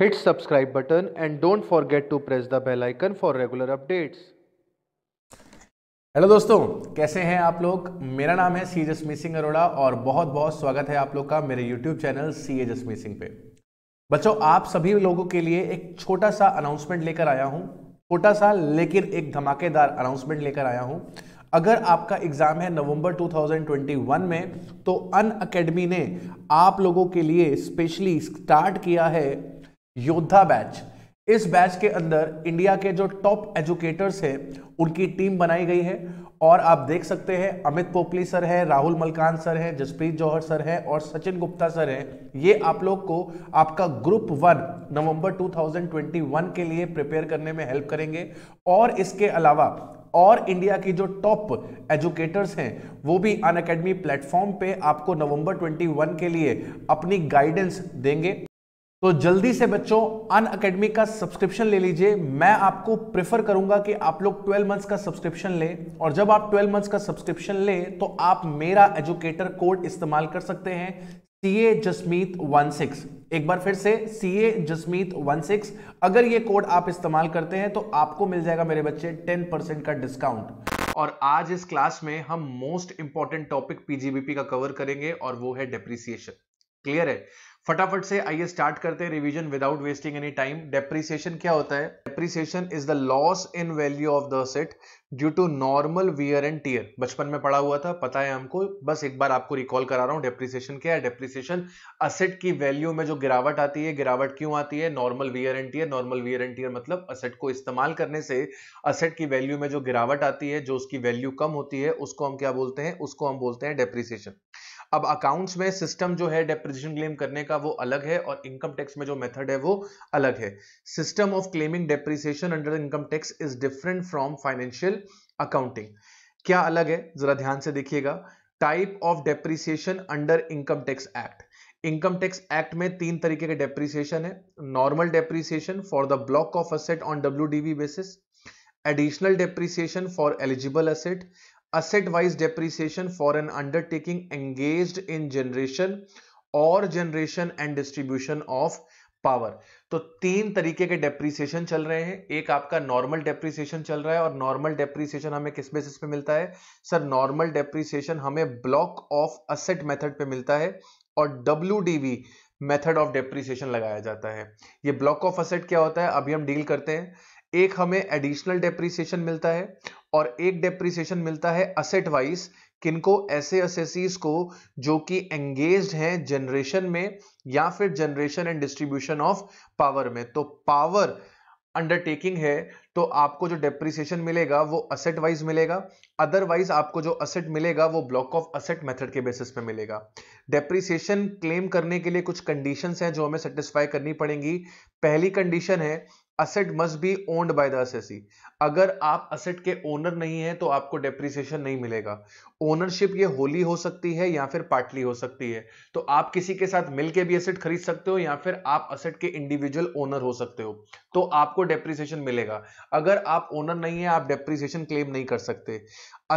Hit subscribe button and don't forget to press the bell icon for regular updates hello दोस्तों कैसे हैं आप लोग मेरा नाम है सी जसमी सिंह अरोड़ा और बहुत बहुत स्वागत है आप लोग का मेरे YouTube channel C A Jasmeet Singh पे बच्चों आप सभी लोगों के लिए एक छोटा सा अनाउंसमेंट लेकर आया हूं छोटा सा लेकिन एक धमाकेदार अनाउंसमेंट लेकर आया हूं अगर आपका एग्जाम है नवंबर 2021 में तो अन अकेडमी ने आप लोगों के लिए स्पेशली स्टार्ट किया है योद्धा बैच इस बैच के अंदर इंडिया के जो टॉप एजुकेटर्स हैं उनकी टीम बनाई गई है और आप देख सकते हैं अमित पोपली सर हैं राहुल मलकान सर हैं जसप्रीत जौहर सर हैं और सचिन गुप्ता सर हैं ये आप लोग को आपका ग्रुप वन नवंबर 2021 के लिए प्रिपेयर करने में हेल्प करेंगे और इसके अलावा और इंडिया की जो टॉप एजुकेटर्स हैं वो भी अन अकेडमी प्लेटफॉर्म पे आपको नवंबर 21 के लिए अपनी गाइडेंस देंगे तो जल्दी से बच्चों अन अकेडमी का सब्सक्रिप्शन ले लीजिए मैं आपको प्रेफर करूंगा कि आप लोग 12 मंथ्स का सब्सक्रिप्शन लें और जब आप 12 मंथ्स का सब्सक्रिप्शन लें तो आप मेरा एजुकेटर कोड इस्तेमाल कर सकते हैं C A Jasmeet one six एक बार फिर से C A Jasmeet one six अगर ये कोड आप इस्तेमाल करते हैं तो आपको मिल जाएगा मेरे बच्चे टेन परसेंट का डिस्काउंट और आज इस क्लास में हम मोस्ट इंपॉर्टेंट टॉपिक पीजीबीपी का कवर करेंगे और वो है डेप्रिसिएशन क्लियर है फटाफट से आइए स्टार्ट करते हैं revision without wasting any time depreciation क्या होता है depreciation is the loss in value of the set due to normal wear and tear बचपन में पढ़ा हुआ था पता है हमको बस एक बार आपको रिकॉल करा रहा हूँ डेप्रिसिएशन क्या है डेप्रिसिएशन असेट की वैल्यू में जो गिरावट आती है गिरावट क्यों आती है normal wear and tear normal wear and tear मतलब असेट को इस्तेमाल करने से असेट की वैल्यू में जो गिरावट आती है जो उसकी वैल्यू कम होती है उसको हम क्या बोलते हैं उसको हम बोलते हैं डेप्रिसिएशन अब अकाउंट्स में सिस्टम जो है डेप्रिजेशन क्लेम करने का वो अलग है और इनकम टैक्स में जो मेथड है वो अलग है system of claiming depreciation under income tax is different from financial accounting क्या अलग है जरा ध्यान से देखिएगा type of depreciation under income tax act income tax act में तीन तरीके के डेप्रिसिएशन है normal depreciation for the block of asset on W basis additional depreciation for eligible asset asset wise depreciation for an undertaking engaged in generation और generation and distribution of power तो तीन तरीके के डेप्रीसिएशन चल रहे हैं एक आपका नॉर्मल डेप्रीसिएशन चल रहा है और नॉर्मल डेप्रीसिएशन हमें किस बेसिस पे मिलता है सर नॉर्मल डेप्रीसिएशन हमें ब्लॉक ऑफ असेट मेथड पे मिलता है और डब्ल्यू मेथड ऑफ डेप्रीसिएशन लगाया जाता है ये ब्लॉक ऑफ असेट क्या होता है अभी हम डील करते हैं एक हमें एडिशनल डेप्रीसिएशन मिलता है और एक डेप्रिसिएशन मिलता है असेट वाइज किनको ऐसे असेसीज को जो कि एंगेज हैं जनरेशन में या फिर generation and distribution of power में तो पावर अंडरटेकिंग है तो आपको जो डेप्रिसिएशन मिलेगा वो असेट वाइज मिलेगा अदरवाइज आपको जो असेट मिलेगा वो ब्लॉक ऑफ असेट मेथड के बेसिस पे मिलेगा डेप्रिसिएशन क्लेम करने के लिए कुछ कंडीशंस हैं जो हमें सेटिस्फाई करनी पड़ेंगी पहली कंडीशन है asset must be owned by the assessee अगर आप असेट के ओनर नहीं है तो आपको डेप्रिसिएशन नहीं मिलेगा ओनरशिप ये होली हो सकती है या फिर पार्टली हो सकती है तो आप किसी के साथ मिलके भी असेट खरीद सकते हो या फिर आप असेट के इंडिविजुअल ओनर हो सकते हो तो आपको डेप्रिसिएशन मिलेगा अगर आप ओनर नहीं है आप डेप्रिसिएशन क्लेम नहीं कर सकते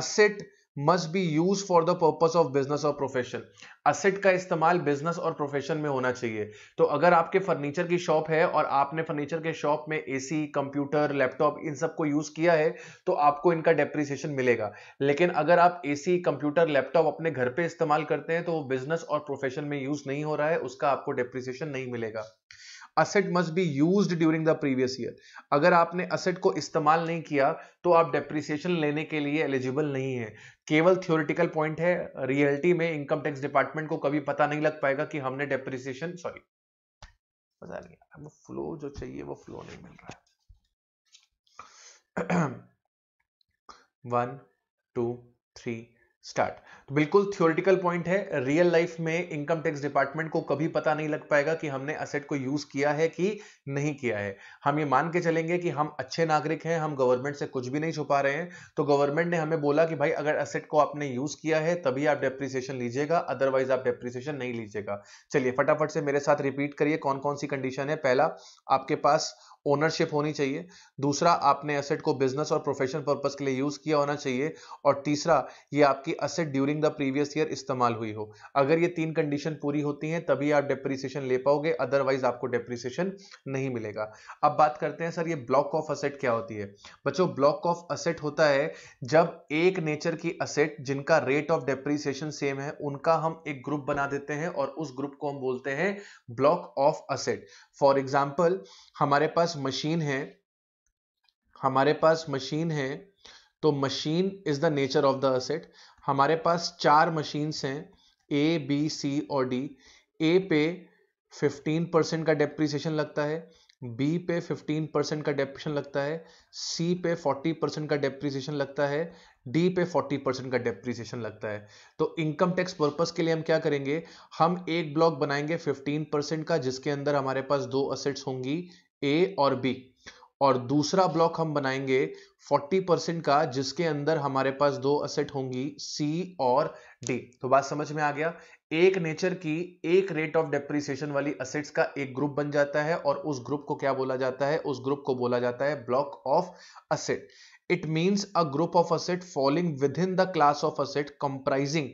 asset must be use for the purpose of business और प्रोफेशन असेट का इस्तेमाल बिजनेस और प्रोफेशन में होना चाहिए तो अगर आपके फर्नीचर की शॉप है और आपने फर्नीचर के शॉप में एसी कंप्यूटर लैपटॉप इन सब को यूज किया है तो आपको इनका डेप्रिसिएशन मिलेगा लेकिन अगर आप एसी कंप्यूटर लैपटॉप अपने घर पे इस्तेमाल करते हैं तो वो बिजनेस और प्रोफेशन में यूज नहीं हो रहा है उसका आपको डेप्रिसिएशन नहीं मिलेगा asset must be use during the previous year अगर आपने असेट को इस्तेमाल नहीं किया तो आप डेप्रिसिएशन लेने के लिए एलिजिबल नहीं है केवल थियोरिटिकल पॉइंट है रियलिटी में इनकम टैक्स डिपार्टमेंट को कभी पता नहीं लग पाएगा कि हमने डेप्रिसिएशन सॉरी पता नहीं वो फ्लो जो चाहिए वो फ्लो नहीं मिल रहा है वन टू थ्री स्टार्ट तो बिल्कुल थियोरिटिकल पॉइंट है रियल लाइफ में इनकम टैक्स डिपार्टमेंट को कभी पता नहीं लग पाएगा कि हमने असेट को यूज किया है कि नहीं किया है हम ये मान के चलेंगे कि हम अच्छे नागरिक हैं हम गवर्नमेंट से कुछ भी नहीं छुपा रहे हैं तो गवर्नमेंट ने हमें बोला कि भाई अगर असेट को आपने यूज किया है तभी आप डेप्रिसिएशन लीजिएगा अदरवाइज आप डेप्रिसिएशन नहीं लीजिएगा चलिए फटाफट से मेरे साथ रिपीट करिए कौन कौन सी कंडीशन है पहला आपके पास ओनरशिप होनी चाहिए दूसरा आपने एसेट को बिजनेस और प्रोफेशनल पर्पस के लिए यूज किया होना चाहिए और तीसरा ये आपकी कोई asset during the previous year इस्तेमाल हुई हो अगर ये तीन कंडीशन पूरी होती हैं तभी आप डेप्रिसिएशन ले पाओगे अदरवाइज आपको डेप्रिसिएशन नहीं मिलेगा अब बात करते हैं सर ये ब्लॉक ऑफ असेट क्या होती है बच्चों ब्लॉक ऑफ असेट होता है जब एक नेचर की असेट जिनका रेट ऑफ डेप्रिसिएशन सेम है उनका हम एक ग्रुप बना देते हैं और उस ग्रुप को हम बोलते हैं block of asset for example हमारे पास मशीन है हमारे पास मशीन है तो machine is the nature of the asset हमारे पास चार मशीन्स हैं ए बी सी और डी ए पे 15 परसेंट का डेप्रिसिएशन लगता है बी पे 15 परसेंट का डेप्रिसिएशन लगता है सी पे 40 परसेंट का डेप्रिसिएशन लगता है डी पे 40 परसेंट का डेप्रिसिएशन लगता है तो इनकम टैक्स पर्पस के लिए हम क्या करेंगे हम एक ब्लॉक बनाएंगे 15 परसेंट का जिसके अंदर हमारे पास दो असेट्स होंगी ए और बी और दूसरा ब्लॉक हम बनाएंगे 40 परसेंट का जिसके अंदर हमारे पास दो असेट होंगी सी और डी तो बात समझ में आ गया एक नेचर की एक रेट ऑफ डेप्रिसिएशन वाली असेट्स का एक ग्रुप बन जाता है और उस ग्रुप को क्या बोला जाता है उस ग्रुप को बोला जाता है block of asset it means a group of asset following within the class of asset comprising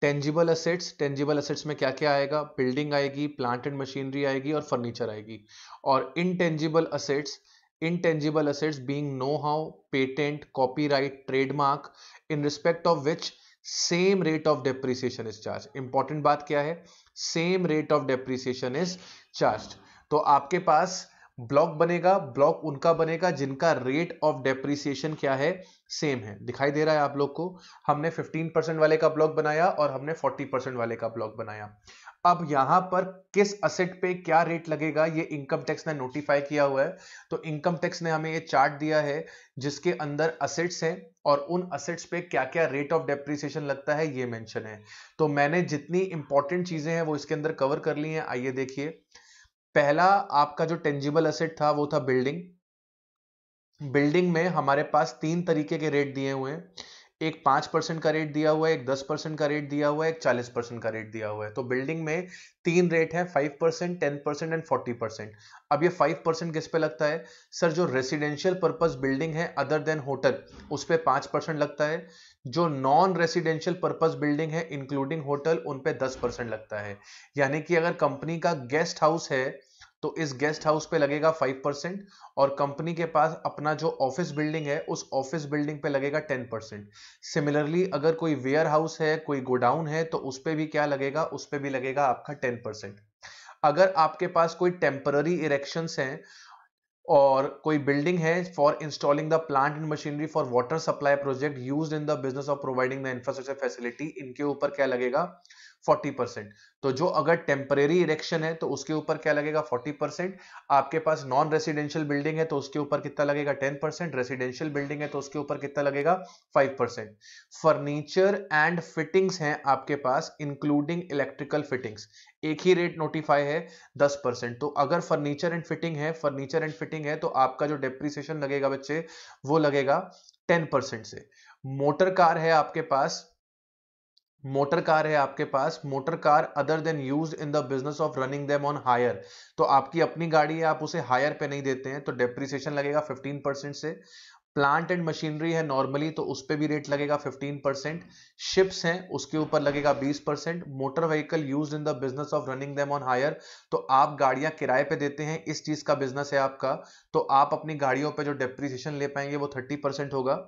tangible assets tangible assets में क्या क्या आएगा बिल्डिंग आएगी प्लांट एंड मशीनरी आएगी और फर्नीचर आएगी और intangible assets intangible assets being know-how, patent, copyright, trademark, in respect of which same rate of depreciation is charged. Important बात क्या है Same rate of depreciation is charged. तो आपके पास ब्लॉक बनेगा ब्लॉक उनका बनेगा जिनका रेट ऑफ डेप्रिसिएशन क्या है सेम है दिखाई दे रहा है आप लोग को हमने 15 वाले का ब्लॉक बनाया और हमने 40 वाले का ब्लॉक बनाया अब यहां पर किस असेट पे क्या रेट लगेगा ये इनकम टैक्स ने नोटिफाई किया हुआ है तो इनकम टैक्स ने हमें ये चार्ट दिया है जिसके अंदर असेट्स हैं और उन असेट्स पे क्या क्या रेट ऑफ डेप्रिसिएशन लगता है ये मेंशन है तो मैंने जितनी इंपॉर्टेंट चीजें हैं वो इसके अंदर कवर कर ली हैं आइए देखिए पहला आपका जो टेंजिबल असेट था वो था बिल्डिंग बिल्डिंग में हमारे पास तीन तरीके के रेट दिए हुए हैं एक पांच परसेंट का रेट दिया हुआ है एक दस परसेंट का रेट दिया हुआ है एक चालीस परसेंट का रेट दिया हुआ है तो बिल्डिंग में तीन रेट है five percent ten percent and forty percent अब ये फाइव परसेंट किस पे लगता है सर जो रेसिडेंशियल पर्पज बिल्डिंग है अदर देन होटल उस पर पांच परसेंट लगता है जो नॉन रेसिडेंशियल पर्पज बिल्डिंग है इंक्लूडिंग होटल उन दस परसेंट लगता है यानी कि अगर कंपनी का गेस्ट हाउस है तो इस गेस्ट हाउस पे लगेगा फाइव परसेंट और कंपनी के पास अपना जो ऑफिस बिल्डिंग है उस ऑफिस बिल्डिंग पे लगेगा टेन परसेंट सिमिलरली अगर कोई वेयर हाउस है कोई गोडाउन है तो उस पर भी क्या लगेगा उस पर भी लगेगा आपका टेन परसेंट अगर आपके पास कोई टेम्पररी इरेक्शन है और कोई बिल्डिंग है for installing the plant and machinery for water supply project use in the business of providing the infrastructure facility इनके ऊपर क्या लगेगा फोर्टी परसेंट तो जो अगर टेम्परेरी इरेक्शन है तो उसके ऊपर क्या लगेगा फोर्टी परसेंट आपके पास नॉन रेसिडेंशियल बिल्डिंग है तो उसके ऊपर कितना लगेगा टेन परसेंट रेसिडेंशियल बिल्डिंग है तो उसके ऊपर कितना लगेगा five percent furniture and fittings हैं आपके पास इंक्लूडिंग इलेक्ट्रिकल फिटिंग्स एक ही रेट नोटिफाई है दस परसेंट तो अगर फर्नीचर एंड फिटिंग है फर्नीचर एंड फिटिंग है तो आपका जो डेप्रिसिएशन लगेगा बच्चे वो लगेगा टेन परसेंट से मोटर कार है आपके पास मोटर कार है आपके पास motor car other than use in the business of running them on hire तो आपकी अपनी गाड़ी है आप उसे हायर पे नहीं देते हैं तो डेप्रिसिएशन लगेगा 15 परसेंट से प्लांट एंड मशीनरी है नॉर्मली तो उस पर भी रेट लगेगा 15 परसेंट शिप्स हैं उसके ऊपर लगेगा 20 percent motor vehicle use in the business of running them on hire तो आप गाड़ियां किराए पे देते हैं इस चीज का बिजनेस है आपका तो आप अपनी गाड़ियों पे जो डेप्रिसिएशन ले पाएंगे वो 30 परसेंट होगा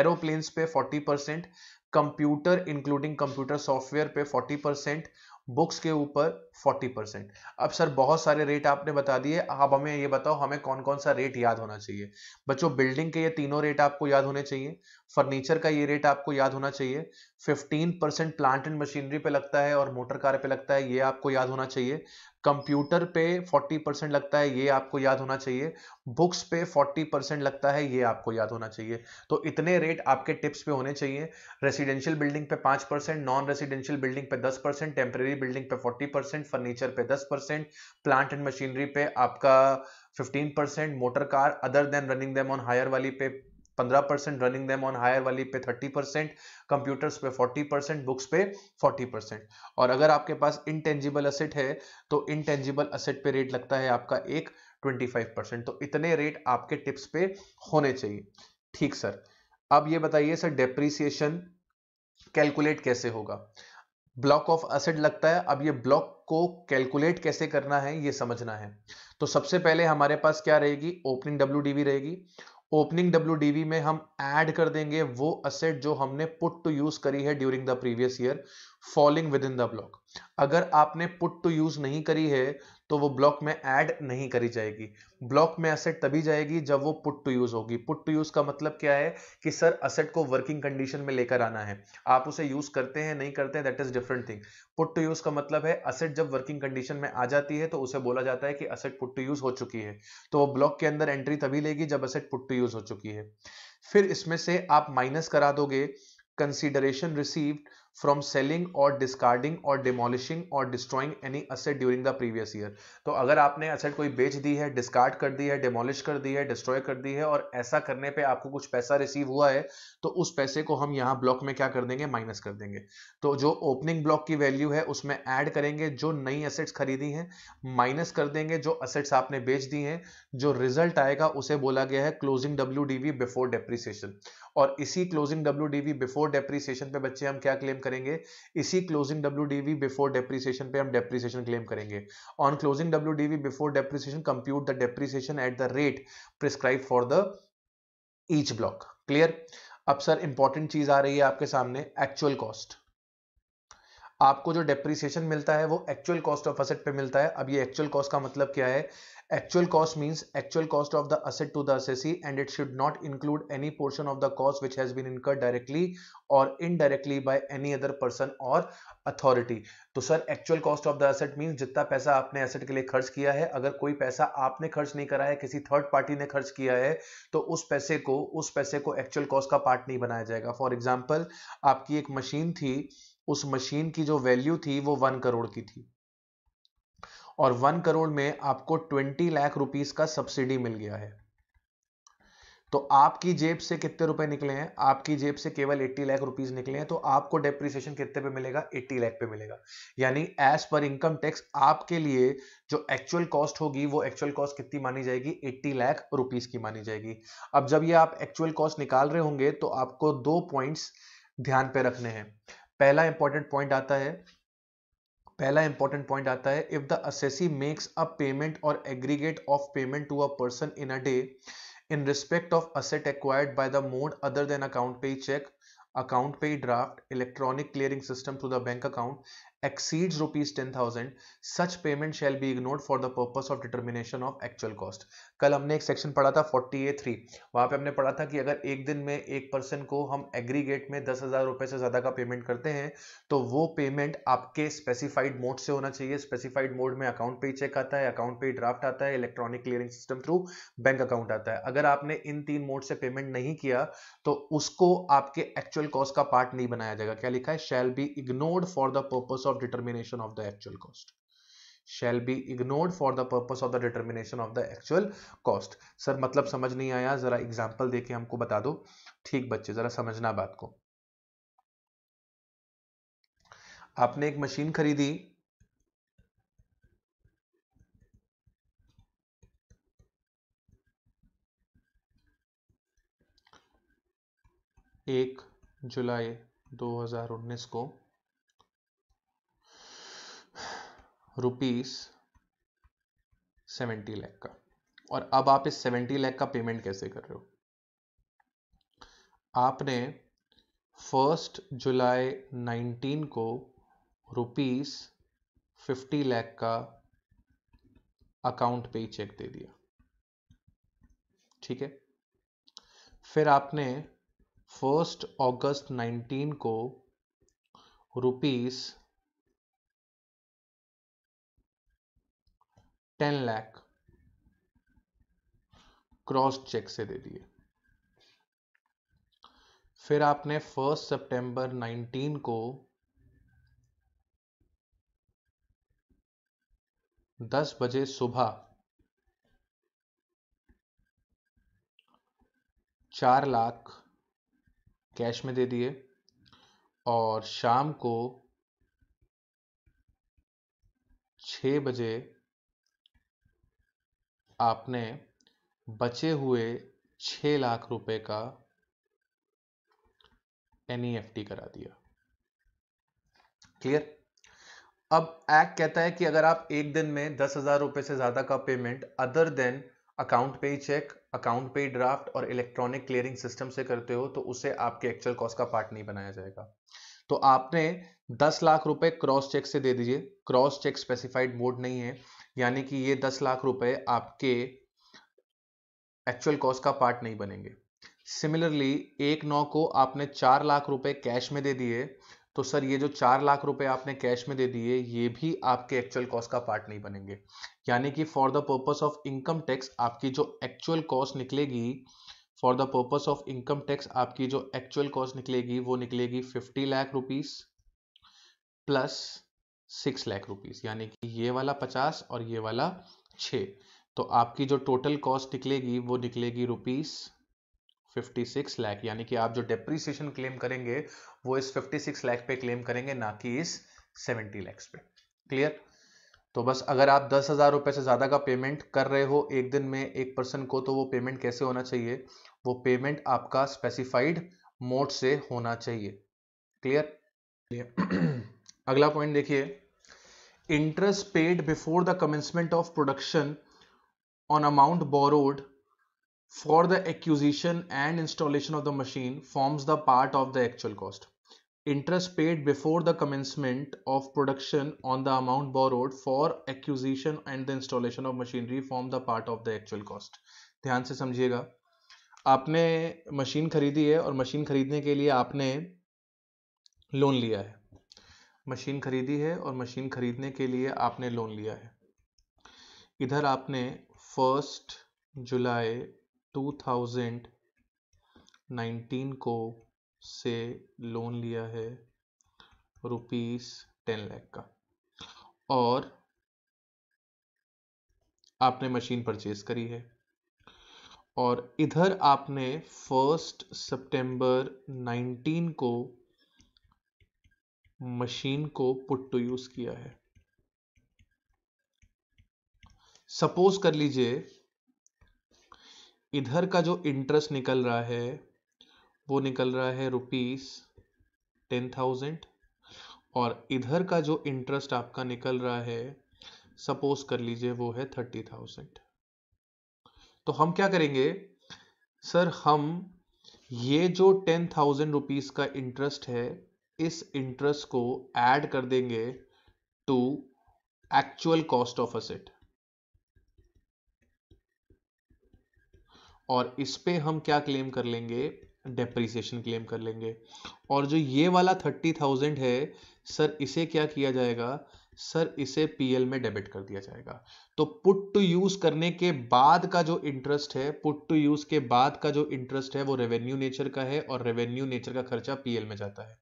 एरोप्लेन्स पे 40 percent computer including computer software पे 40 परसेंट बुक्स के ऊपर 40 परसेंट अब सर बहुत सारे रेट आपने बता दिए अब हमें ये बताओ हमें कौन कौन सा रेट याद होना चाहिए बच्चों बिल्डिंग के ये तीनों रेट आपको याद होने चाहिए फर्नीचर का ये रेट आपको याद होना चाहिए 15 परसेंट प्लांट एंड मशीनरी पे लगता है और मोटर कार पे लगता है ये आपको याद होना चाहिए कंप्यूटर पे 40 परसेंट लगता है ये आपको याद होना चाहिए बुक्स पे 40 परसेंट लगता है ये आपको याद होना चाहिए तो इतने रेट आपके टिप्स पे होने चाहिए रेसिडेंशियल बिल्डिंग पे 5 परसेंट नॉन रेसिडेंशियल बिल्डिंग पे 10 परसेंट टेम्परेरी बिल्डिंग पे 40 परसेंट फर्नीचर पे 10 परसेंट प्लांट एंड मशीनरी पे आपका 15 percent motor car other than running them on hire वाली पे पंद्रह percent running them on hire वाली पे थर्टी परसेंट कंप्यूटर्स पे फोर्टी परसेंट बुक्स पे फोर्टी परसेंट और अगर आपके पास इनटेंजिबल असेट है तो इनटेंजिबल असेट पे रेट लगता है आपका एक ट्वेंटी फाइव परसेंट तो इतने रेट आपके टिप्स पे होने चाहिए ठीक सर अब ये बताइए सर डेप्रीसिएशन कैलकुलेट कैसे होगा ब्लॉक ऑफ असेट लगता है अब ये ब्लॉक को कैलकुलेट कैसे करना है ये समझना है तो सबसे पहले हमारे पास क्या रहेगी ओपनिंग डब्ल्यू रहेगी ओपनिंग डब्ल्यू में हम ऐड कर देंगे वो असेट जो हमने पुट टू यूज करी है during the previous year falling within the block अगर आपने पुट टू यूज नहीं करी है तो वो ब्लॉक में ऐड नहीं करी जाएगी ब्लॉक में असेट तभी जाएगी जब वो पुट टू यूज होगी पुट टू यूज का मतलब क्या है कि सर असेट को वर्किंग कंडीशन में लेकर आना है आप उसे यूज करते हैं नहीं करते हैं that is different thing put to use का मतलब है असेट जब वर्किंग कंडीशन में आ जाती है तो उसे बोला जाता है कि असेट पुट टू यूज हो चुकी है तो वो ब्लॉक के अंदर एंट्री तभी लेगी जब असेट पुट टू यूज हो चुकी है फिर इसमें से आप माइनस करा दोगे कंसिडरेशन रिसीव्ड फ्रॉम सेलिंग और डिस्कार्डिंग और डिमोलिशिंग और destroying any asset during the previous year तो अगर आपने असेट कोई बेच दी है डिस्कार्ड कर दी है डिमोलिश कर दी है डिस्ट्रॉय कर दी है और ऐसा करने पे आपको कुछ पैसा रिसीव हुआ है तो उस पैसे को हम यहाँ ब्लॉक में क्या कर देंगे माइनस कर देंगे तो जो ओपनिंग ब्लॉक की वैल्यू है उसमें ऐड करेंगे जो नई असेट्स खरीदी हैं माइनस कर देंगे जो असेट्स आपने बेच दी हैं जो रिजल्ट आएगा उसे बोला गया है क्लोजिंग डब्ल्यू बिफोर डेप्रिसिएशन और इसी क्लोजिंग डब्ल्यू बिफोर डेप्रिसिएशन पे बच्चे हम क्या क्लेम करेंगे इसी closing W DV before depreciation पे हम डेप्रीसिएशन क्लेम करेंगे on closing W DV before depreciation compute the depreciation at the rate prescribe for the each block clear अब सर इंपॉर्टेंट चीज आ रही है आपके सामने एक्चुअल कॉस्ट आपको जो डेप्रिसिएशन मिलता है वो एक्चुअल कॉस्ट ऑफ असेट पे मिलता है अब ये एक्चुअल कॉस्ट का मतलब क्या है Actual cost means actual cost of the asset to the assessee and it should not include any portion of the cost which has been incurred directly or indirectly by any other person or authority तो sir actual cost of the asset mean जितना पैसा आपने asset के लिए खर्च किया है अगर कोई पैसा आपने खर्च नहीं करा है किसी थर्ड पार्टी ने खर्च किया है तो उस पैसे को उस पैसे को एक्चुअल कॉस्ट का पार्ट नहीं बनाया जाएगा फॉर एग्जाम्पल आपकी एक मशीन थी उस मशीन की जो वैल्यू थी वो वन करोड़ की थी और वन करोड़ में आपको ट्वेंटी लाख रुपीज का सब्सिडी मिल गया है तो आपकी जेब से कितने रुपए निकले हैं आपकी जेब से केवल 80 लाख रुपीज निकले हैं तो आपको डेप्रिसिएशन कितने पे मिलेगा 80 लाख पे मिलेगा यानी एज पर इनकम टैक्स आपके लिए जो एक्चुअल कॉस्ट होगी वो एक्चुअल कॉस्ट कितनी मानी जाएगी 80 लाख रुपीज की मानी जाएगी अब जब ये आप एक्चुअल कॉस्ट निकाल रहे होंगे तो आपको दो पॉइंट्स ध्यान पे रखने हैं पहला इंपॉर्टेंट पॉइंट आता है पहला इंपॉर्टेंट पॉइंट आता है if the assessee makes a payment और aggregate of payment to a person in a day in respect of asset acquired by the mode other than account payee cheque account payee draft electronic clearing system to the bank account exceeds rupees 10000 such payment shall be ignored for the purpose of determination of actual cost कल हमने एक section पढ़ा था 40A3 वहां पे हमने पढ़ा था कि अगर एक दिन में एक पर्सन को हम एग्रीगेट में दस हजार रुपए से ज्यादा का पेमेंट करते हैं तो वो पेमेंट आपके स्पेसिफाइड मोड से होना चाहिए स्पेसिफाइड मोड में अकाउंट पे चेक आता है अकाउंट पे ड्राफ्ट आता है electronic clearing system through bank account आता है अगर आपने इन तीन मोड से पेमेंट नहीं किया तो उसको आपके एक्चुअल कॉस्ट का पार्ट नहीं बनाया जाएगा क्या लिखा है shall be ignored for the purpose of of determination of the actual cost shall be ignored for the purpose of the determination of the actual cost sir matlab samajh nahi aaya zara example दे के हमको बता दो ठीक बच्चे जरा समझना बात को आपने एक मशीन खरीदी एक जुलाई 2019 को रुपीस सेवेंटी लैख का और अब आप इस सेवेंटी लैख का पेमेंट कैसे कर रहे हो आपने फर्स्ट जुलाई नाइनटीन को रुपीस फिफ्टी लैख का अकाउंट पे ही चेक दे दिया ठीक है फिर आपने फर्स्ट अगस्त नाइनटीन को rupees ten lakh cross cheque से दे दिए फिर आपने फर्स्ट सितंबर 19 को दस बजे सुबह चार लाख कैश में दे दिए और शाम को छ बजे आपने बचे हुए छ लाख रुपए का एन e करा दिया क्लियर अब एक्ट कहता है कि अगर आप एक दिन में दस हजार रुपए से ज्यादा का payment other than account payee cheque account payee draft और इलेक्ट्रॉनिक क्लियरिंग सिस्टम से करते हो तो उसे आपके एक्चुअल कॉस्ट का पार्ट नहीं बनाया जाएगा तो आपने दस लाख रुपए क्रॉस चेक से दे दीजिए क्रॉस चेक स्पेसिफाइड मोड नहीं है यानी कि ये दस लाख रुपए आपके एक्चुअल कॉस्ट का पार्ट नहीं बनेंगे सिमिलरली एक नौ को आपने चार लाख रुपए कैश में दे दिए तो सर ये जो चार लाख रुपए आपने कैश में दे दिए ये भी आपके एक्चुअल कॉस्ट का पार्ट नहीं बनेंगे यानी कि for the purpose of income tax आपकी जो एक्चुअल कॉस्ट निकलेगी for the purpose of income tax आपकी जो एक्चुअल कॉस्ट निकलेगी वो निकलेगी fifty lakh rupees plus six lakh rupees यानी कि ये वाला पचास और ये वाला छ तो आपकी जो टोटल कॉस्ट निकलेगी वो निकलेगी रुपीस फिफ्टी सिक्स लाख यानी कि आप जो डेप्रिसिएशन क्लेम करेंगे वो इस फिफ्टी सिक्स लाख पे क्लेम करेंगे ना कि इस सेवेंटी लैक्स पे क्लियर तो बस अगर आप दस हज़ार रुपए से ज़्यादा का पेमेंट कर रहे हो एक दिन में एक पर्सन को तो वो पेमेंट कैसे होना चाहिए वो पेमेंट आपका स्पेसिफाइड मोड से होना चाहिए क्लियर अगला पॉइंट देखिए interest paid before the commencement of production on amount borrowed for the acquisition and installation of the machine forms the part of the actual cost interest paid before the commencement of production on the amount borrowed for acquisition and the installation of machinery form the part of the actual cost ध्यान से समझिएगा आपने machine खरीदी है और machine खरीदने के लिए आपने लोन लिया है मशीन खरीदी है और मशीन खरीदने के लिए आपने लोन लिया है इधर आपने फर्स्ट जुलाई 2019 को से लोन लिया है रुपीस टेन लैख का और आपने मशीन परचेज करी है और इधर आपने फर्स्ट सितंबर 19 को मशीन को पुट टू यूज किया है सपोज कर लीजिए इधर का जो इंटरेस्ट निकल रहा है वो निकल रहा है रुपीस टेन थाउजेंड और इधर का जो इंटरेस्ट आपका निकल रहा है सपोज कर लीजिए वो है थर्टी थाउजेंड तो हम क्या करेंगे सर हम ये जो टेन थाउजेंड रुपीज का इंटरेस्ट है इस इंटरेस्ट को ऐड कर देंगे to actual cost of asset और इस पे हम क्या क्लेम कर लेंगे डेप्रिसिएशन क्लेम कर लेंगे और जो ये वाला थर्टी थाउजेंड है सर इसे क्या किया जाएगा सर इसे पीएल में डेबिट कर दिया जाएगा तो पुट टू यूज करने के बाद का जो इंटरेस्ट है पुट टू यूज के बाद का जो इंटरेस्ट है वो रेवेन्यू नेचर का है और रेवेन्यू नेचर का खर्चा पीएल में जाता है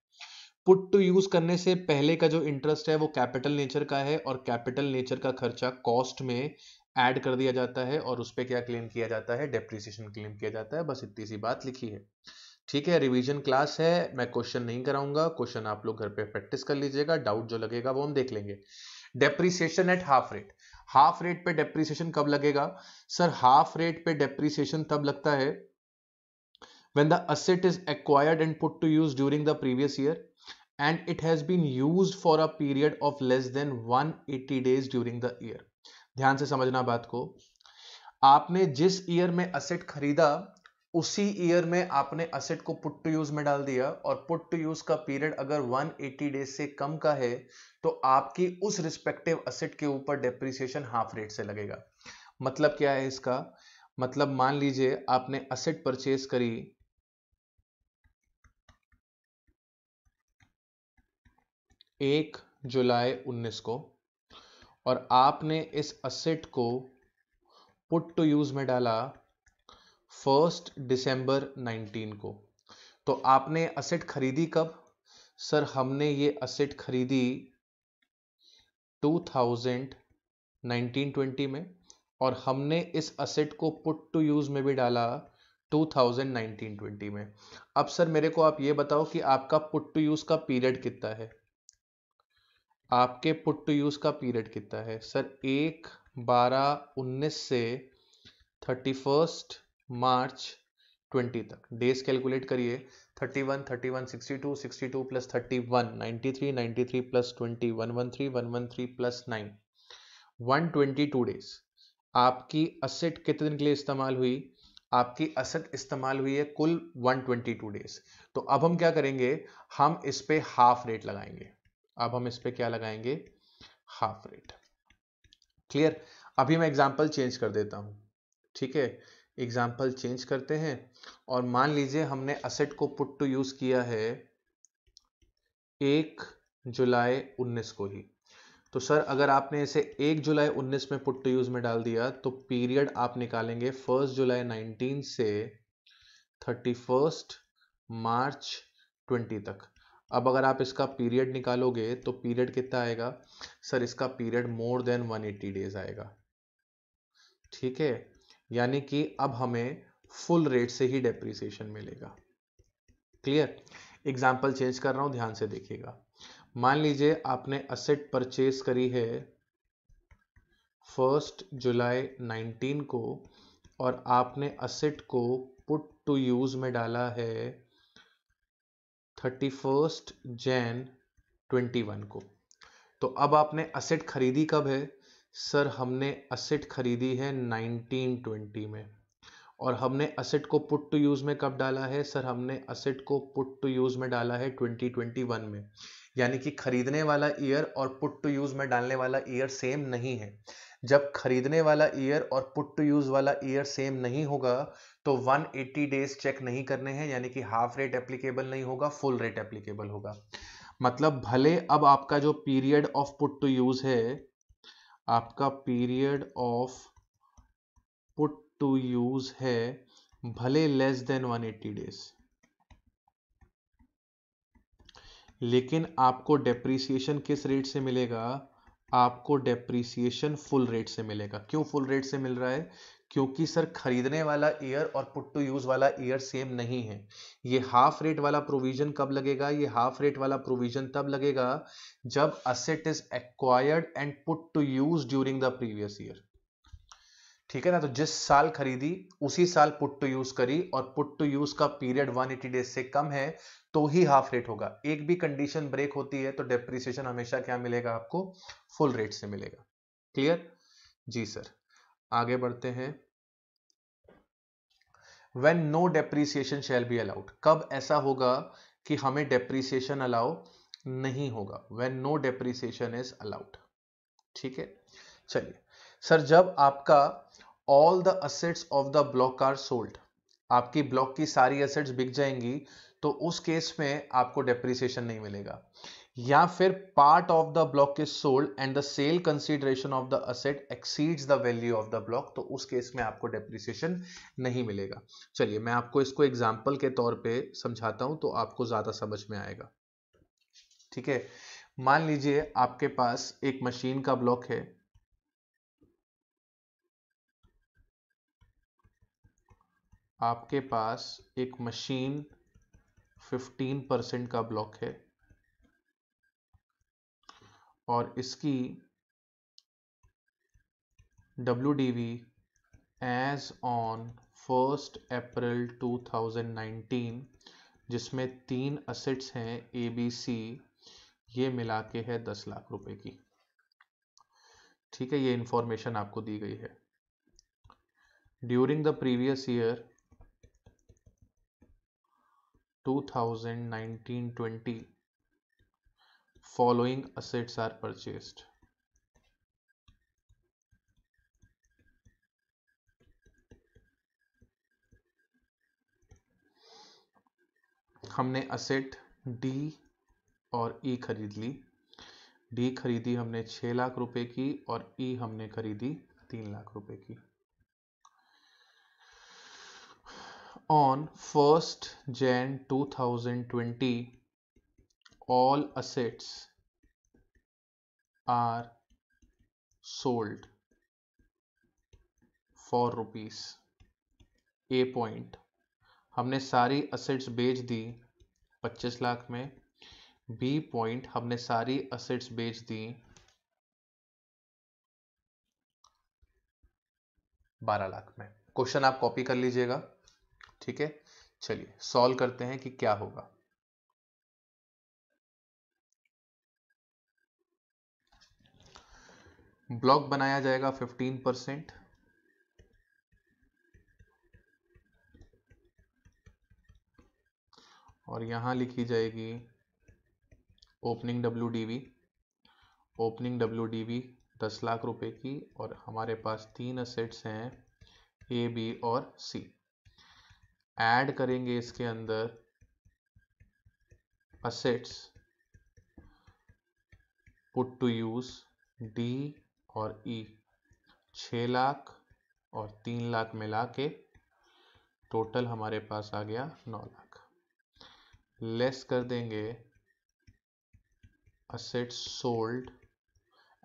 पुट टू यूज करने से पहले का जो इंटरेस्ट है वो कैपिटल नेचर का है और कैपिटल नेचर का खर्चा कॉस्ट में ऐड कर दिया जाता है और उस पर क्या क्लेम किया जाता है डेप्रिसिएशन क्लेम किया जाता है बस इतनी सी बात लिखी है ठीक है रिवीजन क्लास है मैं क्वेश्चन नहीं कराऊंगा क्वेश्चन आप लोग घर पे प्रैक्टिस कर लीजिएगा डाउट जो लगेगा वो हम देख लेंगे depreciation at half rate half rate पे डेप्रिसिएशन कब लगेगा सर हाफ रेट पे डेप्रिसिएशन तब लगता है when the asset is acquired and put to use during the previous year and it has been used for a period of less than 180 days during the year ध्यान से समझना बात को आपने जिस ईयर में असेट खरीदा उसी ईयर में आपने असेट को पुट टू यूज में डाल दिया और पुट टू यूज का पीरियड अगर 180 डेज से कम का है तो आपकी उस रिस्पेक्टिव असेट के ऊपर डेप्रिसिएशन हाफ रेट से लगेगा मतलब क्या है इसका मतलब मान लीजिए आपने असेट परचेज करी एक जुलाई 19 को और आपने इस असेट को पुट टू यूज में डाला फर्स्ट दिसंबर 19 को तो आपने असेट खरीदी कब सर हमने ये असेट खरीदी 2019 20 में और हमने इस असेट को पुट टू यूज में भी डाला 2019-20 में अब सर मेरे को आप ये बताओ कि आपका पुट टू यूज का पीरियड कितना है आपके पुट टू यूज़ का पीरियड कितना है सर एक बारह उन्नीस से थर्टी फर्स्ट मार्च ट्वेंटी तक डेज कैलकुलेट करिए thirty one thirty one sixty two sixty two plus thirty one ninety three ninety three plus twenty one one three one one three plus nine one twenty two days आपकी asset कितने दिन के लिए इस्तेमाल हुई आपकी asset इस्तेमाल हुई है कुल वन ट्वेंटी टू डेज तो अब हम क्या करेंगे हम इस पे हाफ रेट लगाएंगे अब हम इस पर क्या लगाएंगे हाफ रेट क्लियर अभी मैं एग्जाम्पल चेंज कर देता हूं ठीक है एग्जाम्पल चेंज करते हैं और मान लीजिए हमने असेट को पुट टू यूज किया है एक जुलाई उन्नीस को ही तो सर अगर आपने इसे एक जुलाई उन्नीस में पुट टू यूज में डाल दिया तो पीरियड आप निकालेंगे फर्स्ट जुलाई नाइनटीन से थर्टी फर्स्ट मार्च ट्वेंटी तक अब अगर आप इसका पीरियड निकालोगे तो पीरियड कितना आएगा सर इसका पीरियड मोर देन 180 डेज आएगा ठीक है यानी कि अब हमें फुल रेट से ही डेप्रिसिएशन मिलेगा क्लियर एग्जाम्पल चेंज कर रहा हूं ध्यान से देखिएगा मान लीजिए आपने असेट परचेज करी है फर्स्ट जुलाई 19 को और आपने असेट को पुट टू यूज में डाला है thirty first Jan twenty one को तो अब आपने असेट खरीदी कब है सर हमने असेट खरीदी है नाइनटीन ट्वेंटी में और हमने असेट को पुट टू यूज़ में कब डाला है सर हमने असेट को पुट टू यूज़ में डाला है ट्वेंटी ट्वेंटी वन में यानी कि खरीदने वाला ईयर और पुट टू यूज़ में डालने वाला ईयर सेम नहीं है जब खरीदने वाला ईयर और पुट टू यूज़ वाला ईयर सेम नहीं होगा तो 180 डेज चेक नहीं करने हैं यानी कि हाफ रेट एप्लीकेबल नहीं होगा फुल रेट एप्लीकेबल होगा मतलब भले अब आपका जो period of put to use है आपका period of put to use है भले लेस देन 180 डेज लेकिन आपको डेप्रीसिएशन किस रेट से मिलेगा आपको डेप्रीसिएशन फुल रेट से मिलेगा क्यों फुल रेट से मिल रहा है क्योंकि सर खरीदने वाला ईयर और पुट टू यूज वाला ईयर सेम नहीं है ये हाफ रेट वाला प्रोविजन कब लगेगा ये हाफ रेट वाला प्रोविजन तब लगेगा जब asset is acquired and put to use during the previous year ठीक है ना तो जिस साल खरीदी उसी साल पुट टू यूज करी और पुट टू यूज का पीरियड 180 डेज से कम है तो ही हाफ रेट होगा एक भी कंडीशन ब्रेक होती है तो डेप्रिसिएशन हमेशा क्या मिलेगा आपको फुल रेट से मिलेगा क्लियर जी सर आगे बढ़ते हैं when no depreciation shall be allowed कब ऐसा होगा कि हमें डेप्रीसिएशन अलाउ नहीं होगा when no depreciation is allowed ठीक है चलिए सर जब आपका all the assets of the block are sold आपकी ब्लॉक की सारी असेट्स बिक जाएंगी तो उस केस में आपको डेप्रीसिएशन नहीं मिलेगा या फिर part of the block is sold and the sale consideration of the asset exceeds the value of the block तो उस केस में आपको डेप्रिसिएशन नहीं मिलेगा चलिए मैं आपको इसको एग्जाम्पल के तौर पे समझाता हूं तो आपको ज्यादा समझ में आएगा ठीक है मान लीजिए आपके पास एक मशीन का ब्लॉक है आपके पास एक मशीन 15 परसेंट का ब्लॉक है और इसकी W D V as on first April 2019 जिसमें तीन असेट्स हैं ए बी सी ये मिला के है दस लाख रुपए की ठीक है ये इंफॉर्मेशन आपको दी गई है during the previous year 2019-20 following assets are purchased हमने असेट डी और ई e खरीद ली डी खरीदी हमने छह लाख रुपए की और ई e हमने खरीदी तीन लाख रुपए की on first Jan 2020 all assets are sold for rupees A point हमने सारी असेट्स बेच दी 25 लाख में बी पॉइंट हमने सारी असेट्स बेच दी 12 लाख में क्वेश्चन आप कॉपी कर लीजिएगा ठीक है चलिए सॉल्व करते हैं कि क्या होगा ब्लॉक बनाया जाएगा 15 परसेंट और यहां लिखी जाएगी opening W opening W DV दस लाख रुपए की और हमारे पास तीन असेट्स हैं ए बी और सी ऐड करेंगे इसके अंदर assets put to use D और ई छः लाख और तीन लाख मिला के टोटल हमारे पास आ गया नौ लाख लेस कर देंगे assets sold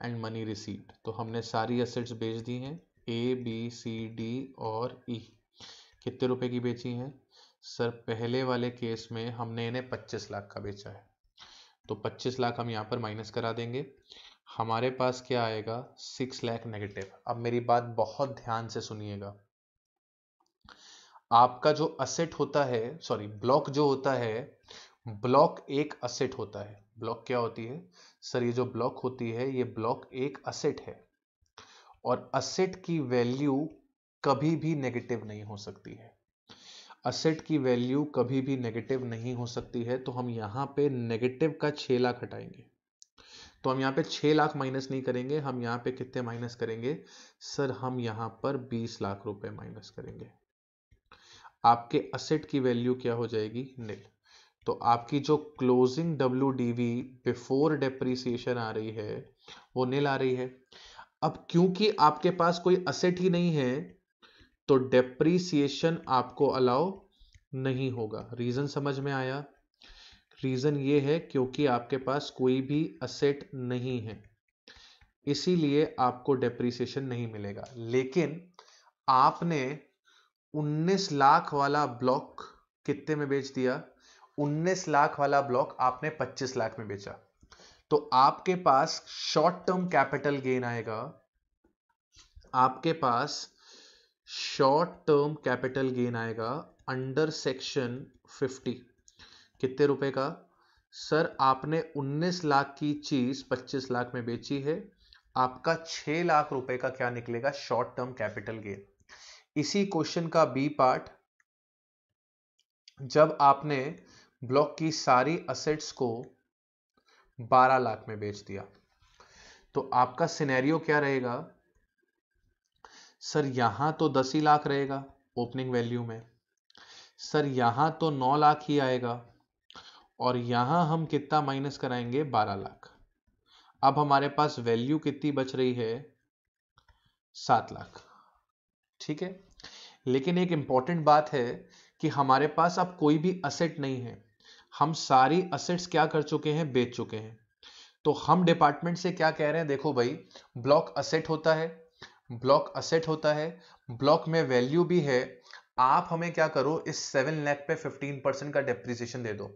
and money receipt तो हमने सारी असेट्स बेच दी हैं ए बी सी डी और ई e. कितने रुपए की बेची हैं सर पहले वाले केस में हमने इन्हें 25 लाख का बेचा है तो 25 लाख हम यहाँ पर माइनस करा देंगे हमारे पास क्या आएगा सिक्स लैख नेगेटिव अब मेरी बात बहुत ध्यान से सुनिएगा आपका जो असेट होता है सॉरी ब्लॉक जो होता है ब्लॉक एक असेट होता है ब्लॉक क्या होती है सर ये जो ब्लॉक होती है ये ब्लॉक एक असेट है और असेट की वैल्यू कभी भी नेगेटिव नहीं हो सकती है असेट की वैल्यू कभी भी नेगेटिव नहीं हो सकती है तो हम यहां पे नेगेटिव का छः लाख हटाएंगे तो हम यहाँ पे छः लाख माइनस नहीं करेंगे हम यहाँ पे कितने माइनस करेंगे सर हम यहाँ पर बीस लाख रुपए माइनस करेंगे आपके असेट की वैल्यू क्या हो जाएगी निल तो आपकी जो closing W DV before depreciation आ रही है वो निल आ रही है अब क्योंकि आपके पास कोई असेट ही नहीं है तो डेप्रिसिएशन आपको अलाउ नहीं होगा रीजन समझ में आया रीज़न ये है क्योंकि आपके पास कोई भी असेट नहीं है इसीलिए आपको डेप्रिसिएशन नहीं मिलेगा लेकिन आपने 19 लाख वाला ब्लॉक कितने में बेच दिया 19 लाख वाला ब्लॉक आपने 25 लाख में बेचा तो आपके पास शॉर्ट टर्म कैपिटल गेन आएगा आपके पास शॉर्ट टर्म कैपिटल गेन आएगा अंडर सेक्शन 50 कितने रुपए का सर आपने 19 लाख की चीज 25 लाख में बेची है आपका 6 लाख रुपए का क्या निकलेगा शॉर्ट टर्म कैपिटल गेन इसी क्वेश्चन का बी पार्ट जब आपने ब्लॉक की सारी असेट्स को 12 लाख में बेच दिया तो आपका सिनेरियो क्या रहेगा सर यहां तो दस ही लाख रहेगा ओपनिंग वैल्यू में सर यहां तो नौ लाख ही आएगा और यहाँ हम कितना माइनस कराएंगे 12 लाख अब हमारे पास वैल्यू कितनी बच रही है सात लाख ठीक है लेकिन एक इंपॉर्टेंट बात है कि हमारे पास अब कोई भी असेट नहीं है हम सारी असेट्स क्या कर चुके हैं बेच चुके हैं तो हम डिपार्टमेंट से क्या कह रहे हैं देखो भाई ब्लॉक असेट होता है ब्लॉक असेट होता है ब्लॉक में वैल्यू भी है आप हमें क्या करो इस सेवन लैख पे फिफ्टीन परसेंट का डिप्रिसिएशन दे दो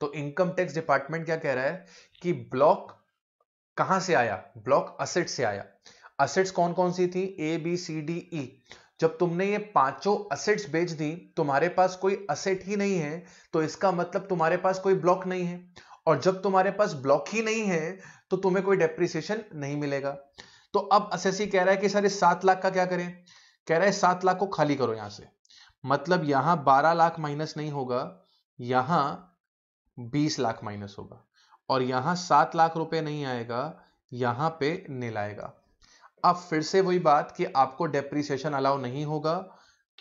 तो इनकम टैक्स डिपार्टमेंट क्या कह रहा है कि ब्लॉक कहां से आया ब्लॉक असेट से आया असेट्स कौन कौन सी थी A B C D E जब तुमने ये पांचों असेट्स बेच दी तुम्हारे पास कोई असेट ही नहीं है तो इसका मतलब तुम्हारे पास कोई ब्लॉक नहीं है और जब तुम्हारे पास ब्लॉक ही नहीं है तो तुम्हें कोई डेप्रिसिएशन नहीं मिलेगा तो अब असेसी कह रहा है कि सर इस सात लाख का क्या करें कह रहा है सात लाख को खाली करो यहां से मतलब यहां बारह लाख माइनस नहीं होगा यहां बीस लाख माइनस होगा और यहां सात लाख रुपए नहीं आएगा यहां पे नील आएगा अब फिर से वही बात कि आपको डेप्रिसिएशन अलाउ नहीं होगा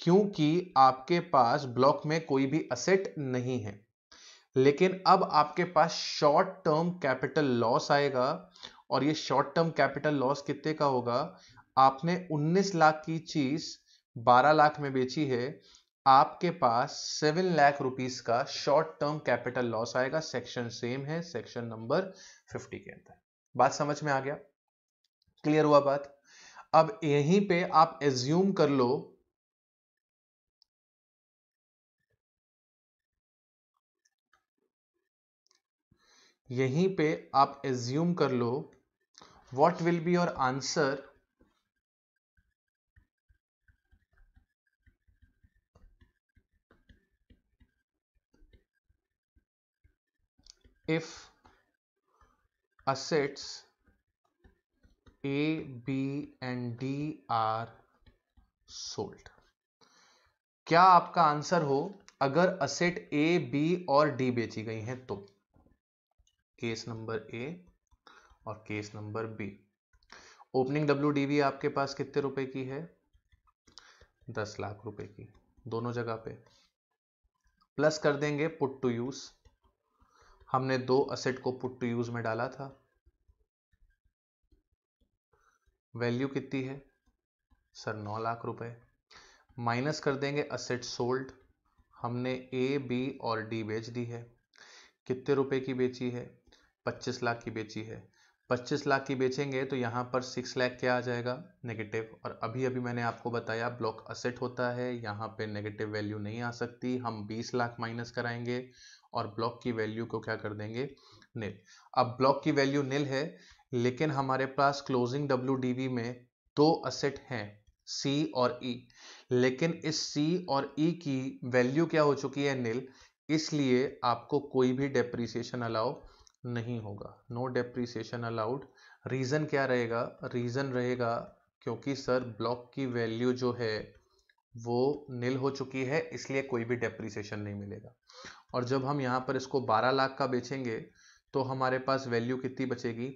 क्योंकि आपके पास ब्लॉक में कोई भी असेट नहीं है लेकिन अब आपके पास शॉर्ट टर्म कैपिटल लॉस आएगा और ये शॉर्ट टर्म कैपिटल लॉस कितने का होगा आपने 19 लाख की चीज 12 लाख में बेची है आपके पास सेवन लाख रुपीस का शॉर्ट टर्म कैपिटल लॉस आएगा सेक्शन सेम है सेक्शन नंबर फिफ्टी के अंदर बात समझ में आ गया क्लियर हुआ बात अब यहीं पे आप एज्यूम कर लो यहीं पे आप एज्यूम कर लो what will be your answer if assets A, B and D are sold. क्या आपका आंसर हो अगर असेट ए बी और डी बेची गई हैं तो केस नंबर ए और case number B opening W D आपके पास कितने रुपए की है दस लाख रुपए की दोनों जगह पे प्लस कर देंगे पुट टू यूज़ हमने दो असेट को पुट टू यूज में डाला था वैल्यू कितनी है सर नौ लाख रुपए माइनस कर देंगे असेट सोल्ड हमने ए बी और डी बेच दी है कितने रुपए की बेची है पच्चीस लाख की बेची है 25 लाख की बेचेंगे तो यहाँ पर 6 लाख क्या आ जाएगा नेगेटिव और अभी अभी मैंने आपको बताया ब्लॉक असेट होता है यहाँ पे नेगेटिव वैल्यू नहीं आ सकती हम 20 लाख माइनस कराएंगे और ब्लॉक की वैल्यू को क्या कर देंगे निल अब ब्लॉक की वैल्यू निल है लेकिन हमारे पास क्लोजिंग डब्ल्यू में दो असेट हैं सी और ई e. लेकिन इस सी और ई e की वैल्यू क्या हो चुकी है निल इसलिए आपको कोई भी डेप्रिसिएशन अलाउ नहीं होगा नो डेप्रीसिएशन अलाउड रीज़न क्या रहेगा रीज़न रहेगा क्योंकि सर ब्लॉक की वैल्यू जो है वो नील हो चुकी है इसलिए कोई भी डेप्रीसिएशन नहीं मिलेगा और जब हम यहाँ पर इसको 12 लाख का बेचेंगे तो हमारे पास वैल्यू कितनी बचेगी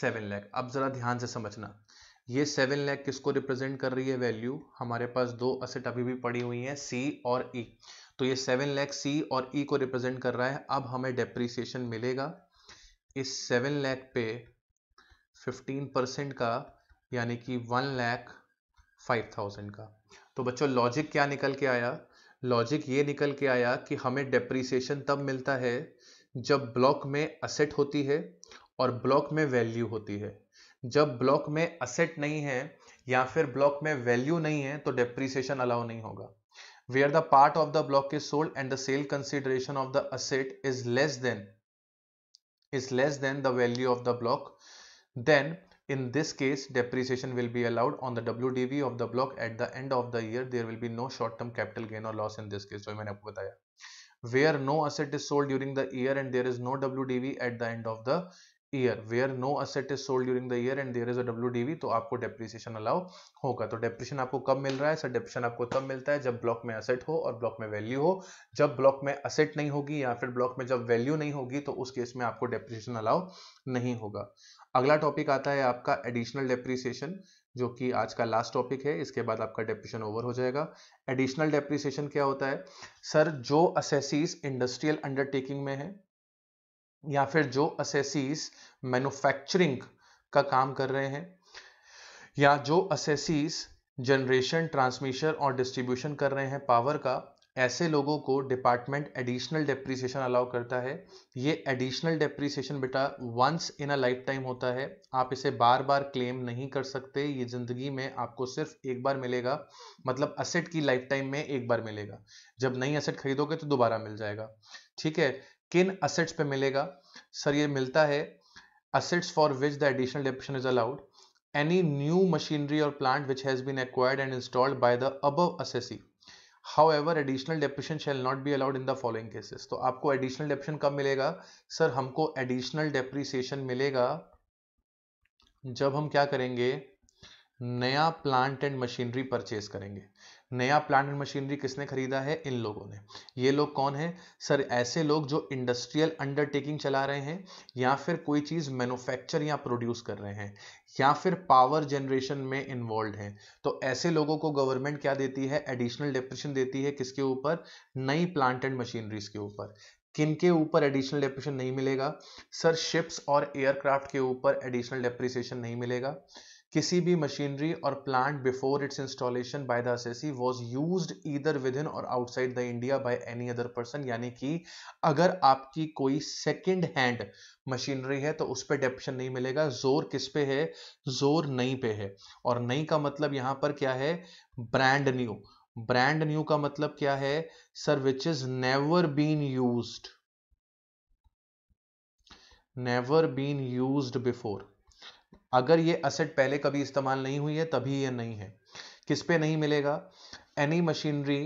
7 लाख अब ज़रा ध्यान से समझना ये 7 लाख किसको रिप्रेजेंट कर रही है वैल्यू हमारे पास दो असेट अभी भी पड़ी हुई हैं सी और ई e. तो ये 7 लाख सी और ई e को रिप्रेजेंट कर रहा है अब हमें डेप्रीसिएशन मिलेगा इस सेवन लैख पे फिफ्टीन परसेंट का यानी कि वन लैख फाइव थाउजेंड का तो बच्चों लॉजिक क्या निकल के आया लॉजिक ये निकल के आया कि हमें डेप्रिसिएशन तब मिलता है जब ब्लॉक में असेट होती है और ब्लॉक में वैल्यू होती है जब ब्लॉक में असेट नहीं है या फिर ब्लॉक में वैल्यू नहीं है तो डेप्रिसिएशन अलाउ नहीं होगा where the part of the block is sold and the sale consideration of the asset is less than is less than the value of the block then in this case depreciation will be allowed on the WDV of the block at the end of the year there will be no short-term capital gain or loss in this case where no asset is sold during the year and there is no WDV at the end of the year where no asset is sold during the year and there is a W तो आपको depreciation allow होगा तो depreciation आपको कब मिल रहा है sir depreciation आपको तब मिलता है जब ब्लॉक में असेट हो और ब्लॉक में वैल्यू हो जब ब्लॉक में असेट नहीं होगी या फिर ब्लॉक में जब वैल्यू नहीं होगी तो उस केस में आपको डेप्रिसिएशन अलाउ नहीं होगा अगला टॉपिक आता है आपका एडिशनल डेप्रिसिएशन जो कि आज का लास्ट टॉपिक है इसके बाद आपका डेप्रिशन ओवर हो जाएगा एडिशनल डेप्रिसिएशन क्या होता है सर जो असेसीज इंडस्ट्रियल अंडरटेकिंग में है या फिर जो असेसीज मैन्युफैक्चरिंग का काम कर रहे हैं या जो असेसीज जनरेशन ट्रांसमिशन और डिस्ट्रीब्यूशन कर रहे हैं पावर का ऐसे लोगों को डिपार्टमेंट एडिशनल डेप्रीसिएशन अलाउ करता है ये एडिशनल डेप्रीसिएशन बेटा once in a life time होता है आप इसे बार बार क्लेम नहीं कर सकते ये ज़िंदगी में आपको सिर्फ एक बार मिलेगा मतलब असेट की लाइफ टाइम में एक बार मिलेगा जब नई असेट खरीदोगे तो दोबारा मिल जाएगा ठीक है किन असेट्स पे मिलेगा सर ये मिलता है assets for which the additional depreciation is allowed any new machinery और plant which has been acquired and installed by the above assessee however additional depreciation shall not be allowed in the following cases तो आपको additional डेप्शन कब मिलेगा sir हमको additional depreciation मिलेगा जब हम क्या करेंगे नया प्लांट एंड मशीनरी परचेज करेंगे नया प्लांट एंड मशीनरी किसने खरीदा है इन लोगों ने ये लोग कौन है सर ऐसे लोग जो इंडस्ट्रियल अंडरटेकिंग चला रहे हैं या फिर कोई चीज़ मैन्युफैक्चर या प्रोड्यूस कर रहे हैं या फिर पावर जनरेशन में इन्वॉल्व है तो ऐसे लोगों को गवर्नमेंट क्या देती है एडिशनल डेप्रेशन देती है किसके ऊपर नई प्लांट एंड मशीनरीज के ऊपर किन के ऊपर एडिशनल डेप्रेशन नहीं मिलेगा सर शिप्स और एयरक्राफ्ट के ऊपर एडिशनल डेप्रिसिएशन नहीं मिलेगा किसी भी मशीनरी और plant before its installation by the assessee was use either within और outside the India by any other person यानी कि अगर आपकी कोई सेकेंड हैंड मशीनरी है तो उस पर डेप्शन नहीं मिलेगा जोर किस पे है जोर नई पे है और नई का मतलब यहां पर क्या है ब्रांड न्यू ब्रांड न्यू का मतलब क्या है sir which is never been use never been use before अगर ये असेट पहले कभी इस्तेमाल नहीं हुई है तभी ये नहीं है किस पे नहीं मिलेगा एनी मशीनरी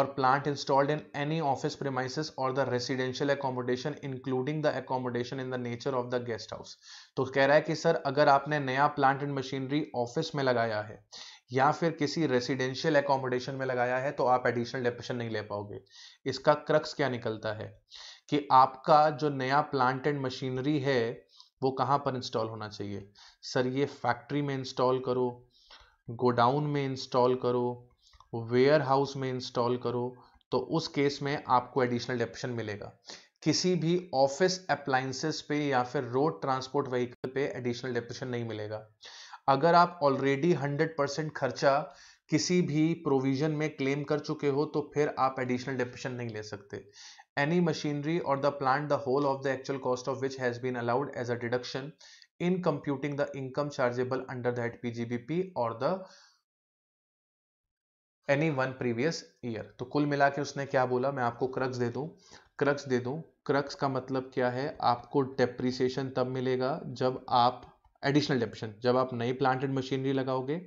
और plant installed in any office premises और the residential accommodation including the accommodation in the nature of the guest house तो कह रहा है कि सर अगर आपने नया प्लांट एंड मशीनरी ऑफिस में लगाया है या फिर किसी रेसिडेंशियल एकोमोडेशन में लगाया है तो आप एडिशनल डेपेशन नहीं ले पाओगे इसका क्रक्स क्या निकलता है कि आपका जो नया प्लांट एंड मशीनरी है वो कहाँ पर इंस्टॉल होना चाहिए सर ये फैक्ट्री में इंस्टॉल करो गोडाउन में इंस्टॉल करो वेयर हाउस में इंस्टॉल करो तो उस केस में आपको एडिशनल डेप्शन मिलेगा किसी भी ऑफिस अप्लाइंसेस पे या फिर रोड ट्रांसपोर्ट व्हीकल पे एडिशनल डेप्शन नहीं मिलेगा अगर आप ऑलरेडी 100 परसेंट खर्चा किसी भी प्रोविजन में क्लेम कर चुके हो तो फिर आप एडिशनल डेप्शन नहीं ले सकते any machinery or the plant the whole of the actual cost of which has been allowed as a deduction in computing the income chargeable under that PGBP or the any one previous year तो कुल मिला के उसने क्या बोला मैं आपको crux दे दूँ क्रक्स दे दूँ क्रक्स का मतलब क्या है आपको डेप्रिसिएशन तब मिलेगा जब आप एडिशनल डेप्रिशन जब आप नई प्लांट एंड मशीनरी लगाओगे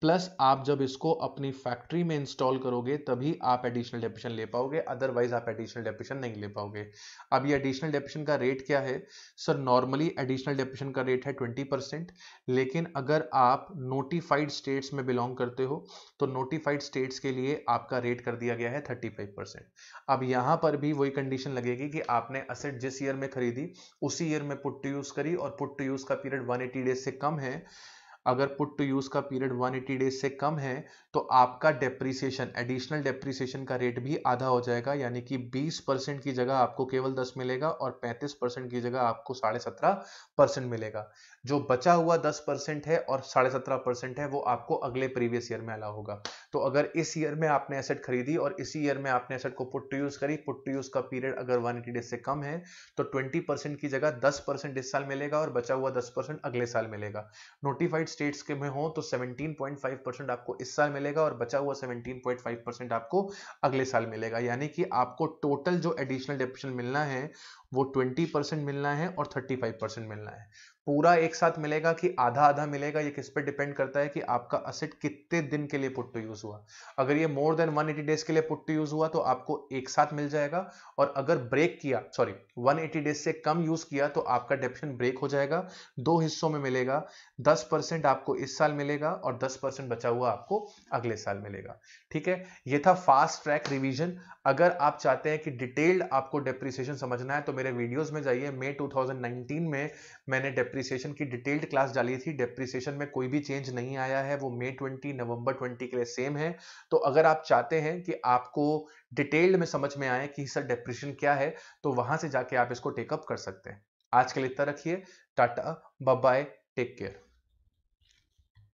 प्लस आप जब इसको अपनी फैक्ट्री में इंस्टॉल करोगे तभी आप एडिशनल डेपिशन ले पाओगे अदरवाइज आप एडिशनल डेपिशन नहीं ले पाओगे अब ये एडिशनल डेपिशन का रेट क्या है सर नॉर्मली एडिशनल डेपिशन का रेट है ट्वेंटी परसेंट लेकिन अगर आप नोटिफाइड स्टेट्स में बिलोंग करते हो तो नोटिफाइड स्टेट्स के लिए आपका रेट कर दिया गया है थर्टी फाइव परसेंट अब यहाँ पर भी वही कंडीशन लगेगी कि आपने असेट जिस ईयर में खरीदी उसी ईयर में पुट टू यूज करी और पुट टू यूज का पीरियड वन एटी डेज से कम है अगर पुट टू यूज़ का पीरियड 180 डेज से कम है तो आपका डेप्रीसिएशन एडिशनल डेप्रीसिएशन का रेट भी आधा हो जाएगा यानी कि 20 परसेंट की जगह आपको केवल 10 मिलेगा और 35 परसेंट की जगह आपको साढ़े सत्रह परसेंट मिलेगा जो बचा हुआ 10 परसेंट है और साढ़े सत्रह परसेंट है वो आपको अगले प्रीवियस ईयर में अला होगा तो अगर इस ईयर में आपने एसेट खरीदी और इसी ईयर में आपने एसेट को पुट टू यूज करी पुट टू यूज का पीरियड अगर वन डेज से कम है तो ट्वेंटी की जगह दस इस साल मिलेगा और बचा हुआ दस अगले साल मिलेगा नोटिफाइड स्टेट्स के में हो तो सेवनटीन आपको इस साल मिलेगा मिलेगा और बचा हुआ 17.5 परसेंट आपको अगले साल मिलेगा यानी कि आपको टोटल जो एडिशनल डेप्रिशन मिलना है वो 20 परसेंट मिलना है और 35 परसेंट मिलना है पूरा एक साथ मिलेगा कि आधा आधा मिलेगा ये किस पर डिपेंड करता है कि आपका असेट कितने दिन के लिए पुट टू यूज हुआ अगर ये मोर देन 180 डेज के लिए पुट टू यूज हुआ तो आपको एक साथ मिल जाएगा और अगर ब्रेक किया सॉरी 180 डेज से कम यूज किया तो आपका डेप्शन ब्रेक हो जाएगा दो हिस्सों में मिलेगा दस आपको इस साल मिलेगा और दस बचा हुआ आपको अगले साल मिलेगा ठीक है ये था फास्ट ट्रैक रिविजन अगर आप चाहते हैं कि डिटेल्ड आपको डेप्रिसिएशन समझना है तो मेरे वीडियोज में जाइए मे टू में मैंने डेप्रिसिएशन की डिटेल्ड क्लास डाली थी डेप्रिसिएशन में कोई भी चेंज नहीं आया है वो मई ट्वेंटी नवंबर ट्वेंटी के लिए सेम है तो अगर आप चाहते हैं कि आपको डिटेल्ड में समझ में आए कि सर डेप्रिसिएशन क्या है तो वहां से जाके आप इसको टेकअप कर सकते हैं आज के लिए इतना रखिए टाटा बाय टेक केयर